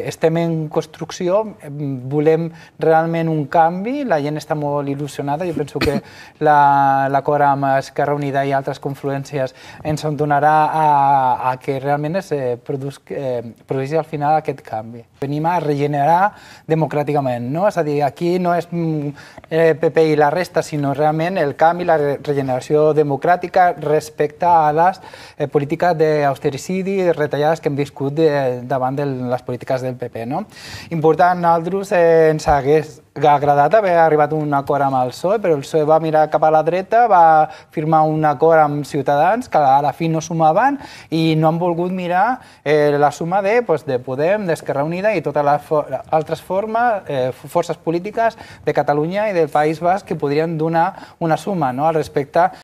Estem en construcció, volem realment un canvi, la gent està molt il·lusionada, jo penso que l'acord la, amb Esquerra Unida i altres confluències ens en donarà a, a que realment es eh, eh, produeixi eh, al final aquest canvi. Venim a regenerar democràticament, no? és a dir, aquí no és mm, eh, PP i la resta, sinó realment el canvi, la regeneració democràtica respecte a les eh, polítiques d'austericidi, retallades que hem viscut de, davant de les polítiques cas del PP. No? Important, nosaltres eh, ens hagués agradat haver arribat a un acord amb el PSOE, però el PSOE va mirar cap a la dreta, va firmar un acord amb Ciutadans, que a la fi no sumaven, i no han volgut mirar eh, la suma de, pues, de Podem, d'Esquerra Unida i totes les for altres formes, eh, forces polítiques de Catalunya i del País Basc que podrien donar una suma no? al respecte